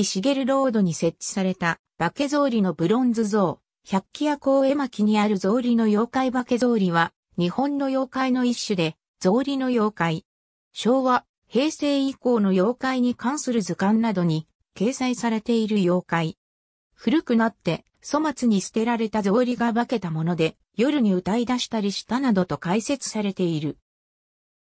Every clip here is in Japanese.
木茂ロードに設置された化け草履のブロンズ像、百鬼夜行絵巻にある草履の妖怪化け草履は、日本の妖怪の一種で、草履の妖怪。昭和、平成以降の妖怪に関する図鑑などに掲載されている妖怪。古くなって粗末に捨てられた草履が化けたもので夜に歌い出したりしたなどと解説されている。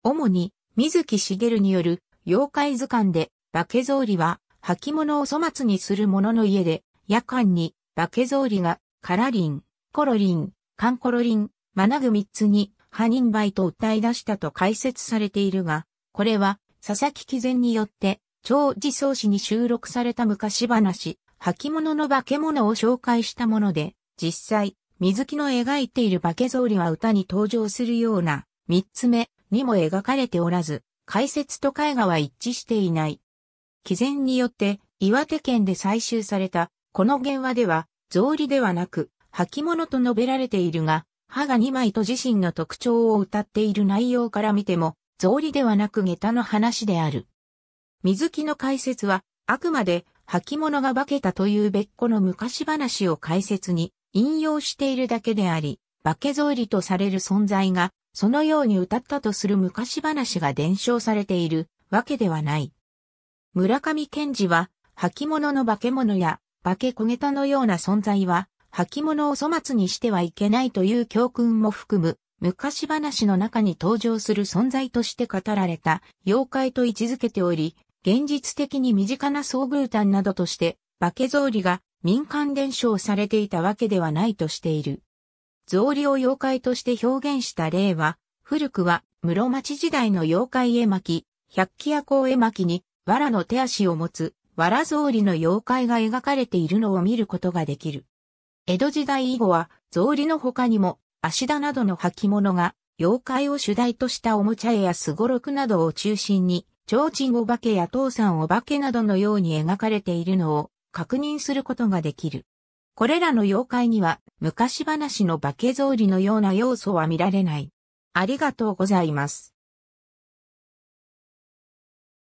主に水木しげるによる妖怪図鑑で化け草履は履物を粗末にする者の家で、夜間に、化け草履が、カラリン、コロリン、カンコロリン、マナグ三つに、ハニンバイと歌い出したと解説されているが、これは、佐々木貴前によって、超自創誌に収録された昔話、履物の化け物を紹介したもので、実際、水木の描いている化け草履は歌に登場するような、三つ目にも描かれておらず、解説と絵画は一致していない。毅然によって岩手県で採集された、この原話では、草履ではなく、履物と述べられているが、歯が2枚と自身の特徴を歌っている内容から見ても、草履ではなく下駄の話である。水木の解説は、あくまで、履物が化けたという別個の昔話を解説に引用しているだけであり、化け草履とされる存在が、そのように歌ったとする昔話が伝承されているわけではない。村上賢治は、履物の化け物や、化け小桁のような存在は、履物を粗末にしてはいけないという教訓も含む、昔話の中に登場する存在として語られた妖怪と位置づけており、現実的に身近な遭遇譚などとして、化け草履が民間伝承されていたわけではないとしている。草履を妖怪として表現した例は、古くは室町時代の妖怪絵巻、百鬼夜行絵巻に藁の手足を持つ、藁草履の妖怪が描かれているのを見ることができる。江戸時代以後は、草履の他にも、足田などの履物が、妖怪を主題としたおもちゃ絵やすごろくなどを中心に、提灯お化けや父さんお化けなどのように描かれているのを確認することができる。これらの妖怪には昔話の化け草履のような要素は見られない。ありがとうございます。